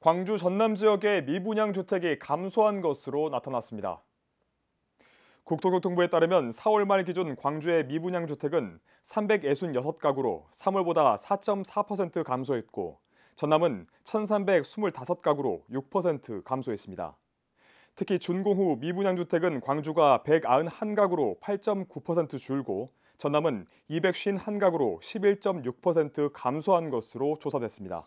광주 전남 지역의 미분양 주택이 감소한 것으로 나타났습니다. 국토교통부에 따르면 4월 말 기준 광주의 미분양 주택은 366가구로 3월보다 4.4% 감소했고 전남은 1,325가구로 6% 감소했습니다. 특히 준공 후 미분양 주택은 광주가 191가구로 8.9% 줄고 전남은 251가구로 11.6% 감소한 것으로 조사됐습니다.